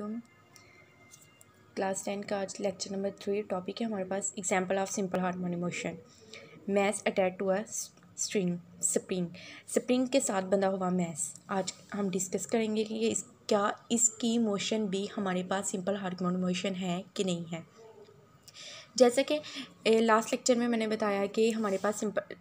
वालेकुम class ten का आज लेक्चर नंबर थ्री टॉपिक है हमारे पास example of simple harmonic motion mass attach to a string spring spring के साथ बंधा हुआ मैस आज हम डिस्कस करेंगे कि इस क्या इसकी मोशन भी हमारे पास सिंपल हारमोनी मोशन है कि नहीं है जैसा कि लास्ट लेक्चर में मैंने बताया कि हमारे पास सिंपल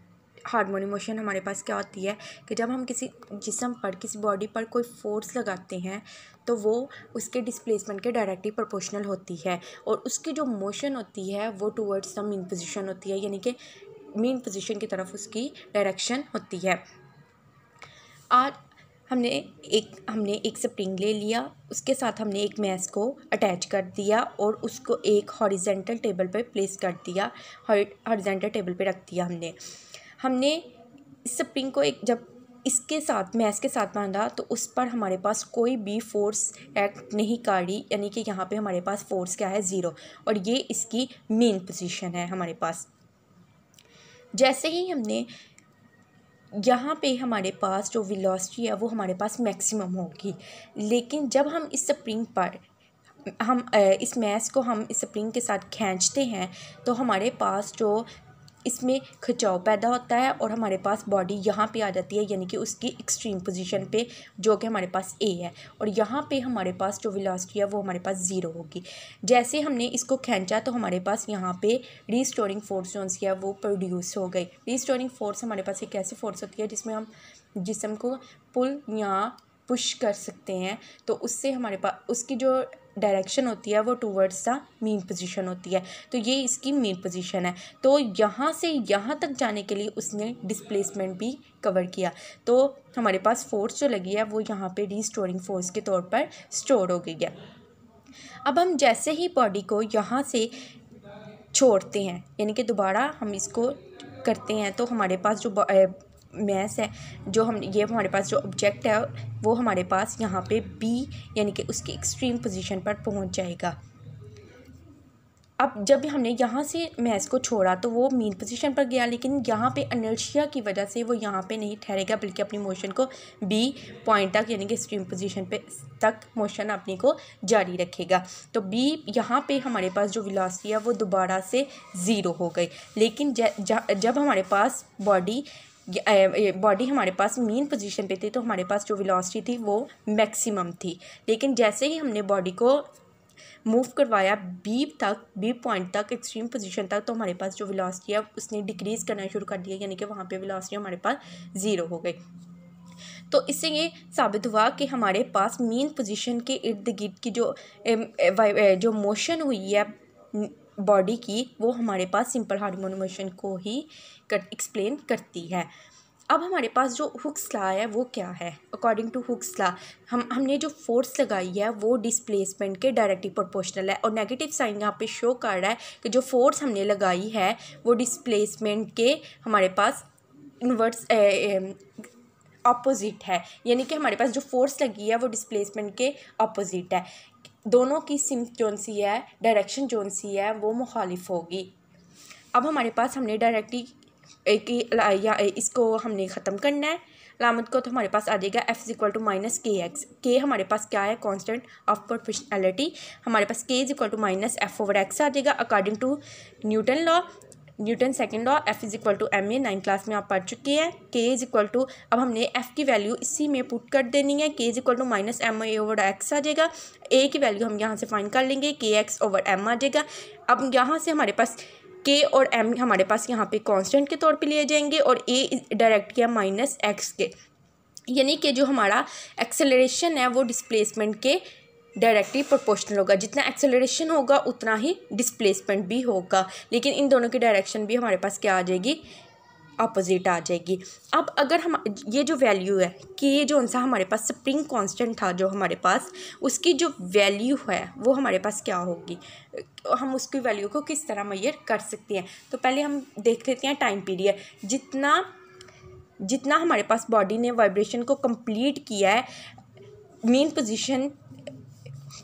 हारमोन मोशन हमारे पास क्या होती है कि जब हम किसी जिसम पर किसी बॉडी पर कोई फोर्स लगाते हैं तो वो उसके डिस्प्लेसमेंट के डायरेक्टली प्रोपोर्शनल होती है और उसकी जो मोशन होती है वो टूवर्ड्स द मेन पोजिशन होती है यानी कि मेन पोजिशन की तरफ उसकी डायरेक्शन होती है आज हमने एक हमने एक स्प्रिंग ले लिया उसके साथ हमने एक मैस को अटैच कर दिया और उसको एक हॉरिजेंटल टेबल पर प्लेस कर दिया हॉरिजेंटल टेबल पर रख दिया हमने हमने इस स्प्रिंग को एक जब इसके साथ मैस के साथ बांधा तो उस पर हमारे पास कोई भी फोर्स एक्ट नहीं काटी यानी कि यहाँ पे हमारे पास फोर्स क्या है ज़ीरो और ये इसकी मेन पोजीशन है हमारे पास जैसे ही हमने यहाँ पे हमारे पास जो वेलोसिटी है वो हमारे पास मैक्सिमम होगी लेकिन जब हम इस स्प्रिंग पर हम इस मैस को हम इस स्प्रिंग के साथ खींचते हैं तो हमारे पास जो इसमें खिंचाव पैदा होता है और हमारे पास बॉडी यहाँ पे आ जाती है यानी कि उसकी एक्सट्रीम पोजीशन पे जो कि हमारे पास ए है और यहाँ पे हमारे पास जो विलासिटी है वो हमारे पास ज़ीरो होगी जैसे हमने इसको खींचा तो हमारे पास यहाँ पे रीस्टोरिंग फोर्स जो है वो प्रोड्यूस हो गई रीस्टोरिंग फोर्स हमारे पास एक ऐसी फोर्स होती है जिसमें हम जिसम को पुल या पुश कर सकते हैं तो उससे हमारे पास उसकी जो डायरेक्शन होती है वो टूवर्ड्स द मेन पोजीशन होती है तो ये इसकी मेन पोजीशन है तो यहाँ से यहाँ तक जाने के लिए उसने डिस्प्लेसमेंट भी कवर किया तो हमारे पास फोर्स जो लगी है वो यहाँ पे रीस्टोरिंग फोर्स के तौर पर स्टोर हो गई है अब हम जैसे ही बॉडी को यहाँ से छोड़ते हैं यानी कि दोबारा हम इसको करते हैं तो हमारे पास जो मैथ है जो हम ये हमारे पास जो ऑब्जेक्ट है वो हमारे पास यहाँ पे बी यानी कि उसकी एक्सट्रीम पोजीशन पर पहुँच जाएगा अब जब हमने यहाँ से मैच को छोड़ा तो वो मेन पोजीशन पर गया लेकिन यहाँ पे अनर्शिया की वजह से वो यहाँ पे नहीं ठहरेगा बल्कि अपनी मोशन को बी पॉइंट तक यानी कि स्ट्रीम पोजीशन पे तक मोशन अपनी को जारी रखेगा तो बी यहाँ पे हमारे पास जो विलासिटी है वो दोबारा से ज़ीरो हो गई लेकिन ज, ज, जब हमारे पास बॉडी बॉडी हमारे पास मेन पोजीशन पे थी तो हमारे पास जो वेलोसिटी थी वो मैक्सिमम थी लेकिन जैसे ही हमने बॉडी को मूव करवाया बीप तक बीप पॉइंट तक एक्सट्रीम पोजीशन तक तो हमारे पास जो वेलोसिटी है उसने डिक्रीज़ करना शुरू कर दिया यानी कि वहाँ पे वेलोसिटी हमारे पास ज़ीरो हो गई तो इससे ये साबित हुआ कि हमारे पास मेन पोजीशन के इर्द गिर्द की जो जो मोशन हुई है बॉडी की वो हमारे पास सिंपल हार्मोन मोशन को ही कर एक्सप्लेन करती है अब हमारे पास जो हुक्स ला है वो क्या है अकॉर्डिंग टू हुक्स ला हम हमने जो फोर्स लगाई है वो डिस्प्लेसमेंट के डायरेक्टली प्रोपोर्शनल है और नेगेटिव साइन यहाँ पे शो कर रहा है कि जो फोर्स हमने लगाई है वो डिस्प्लेसमेंट के हमारे पास इन्वर्स अपोजिट है यानी कि हमारे पास जो फोर्स लगी है वो डिस्प्लेसमेंट के अपोजिट है दोनों की सिम जोन सी है डायरेक्शन जोन सी है वो मुखालिफ होगी अब हमारे पास हमने डायरेक्टली एक या इसको हमने ख़त्म करना है लामत को तो हमारे पास आ जाएगा F equal to minus K X के हमारे पास क्या है कांस्टेंट ऑफ प्रोफेशनलिटी हमारे पास K is equal to minus F over X आ जाएगा according to Newton law Newton second law F is equal to M A nine class में आप पढ़ चुके हैं के इज़ इक्वल टू अब हमने एफ की वैल्यू इसी में पुट कर देनी है K is equal to minus M A over X आ जाएगा ए की वैल्यू हम यहाँ से फाइन कर लेंगे के एक्स ओवर एम आ जाएगा अब यहाँ से हमारे पास के और एम हमारे पास यहाँ पे कांस्टेंट के तौर पे लिए जाएंगे और ए डायरेक्ट किया माइनस एक्स के यानी कि जो हमारा एक्सेलरेशन है वो डिस्प्लेसमेंट के डायरेक्टली प्रोपोर्शनल होगा जितना एक्सेलरेशन होगा उतना ही डिस्प्लेसमेंट भी होगा लेकिन इन दोनों की डायरेक्शन भी हमारे पास क्या आ जाएगी अपोजिट आ जाएगी अब अगर हम ये जो वैल्यू है कि ये जो सा हमारे पास स्प्रिंग कांस्टेंट था जो हमारे पास उसकी जो वैल्यू है वो हमारे पास क्या होगी हम उसकी वैल्यू को किस तरह मैयर कर सकते हैं तो पहले हम देख लेते हैं टाइम पीरियड जितना जितना हमारे पास बॉडी ने वाइब्रेशन को कंप्लीट किया है मेन पोजीशन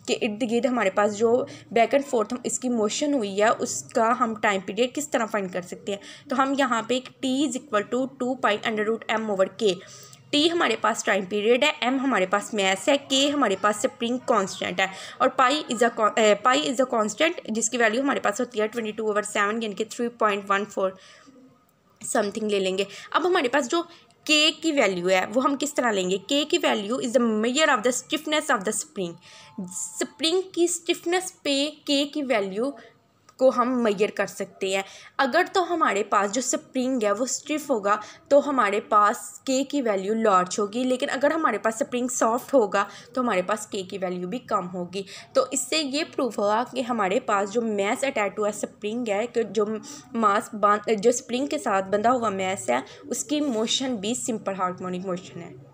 के इर्द गिर्द हमारे पास जो बैक एंड फोर्थ इसकी मोशन हुई है उसका हम टाइम पीरियड किस तरह फाइंड कर सकते हैं तो हम यहाँ पे T is equal to two pi under root M over K T हमारे पास टाइम पीरियड है एम हमारे पास मैस है के हमारे पास स्प्रिंग कांस्टेंट है और pi is a pi is a constant जिसकी वैल्यू हमारे पास होती है ट्वेंटी टू ओवर सेवन यानी कि three point one four something ले लेंगे अब हमारे पास जो के की वैल्यू है वो हम किस तरह लेंगे के की value is the measure of the stiffness of the spring spring की स्टिफनेस पे के की वैल्यू को हम मैयर कर सकते हैं अगर तो हमारे पास जो स्प्रिंग है वो स्टिफ होगा तो हमारे पास के की वैल्यू लार्ज होगी लेकिन अगर हमारे पास स्प्रिंग सॉफ्ट होगा तो हमारे पास के की वैल्यू भी कम होगी तो इससे ये प्रूफ होगा कि हमारे पास जो मैस अटैच हुआ स्प्रिंग है कि जो मास जो स्प्रिंग के साथ बंधा हुआ मैस है उसकी मोशन भी सिंपल हार्मोनिक मोशन है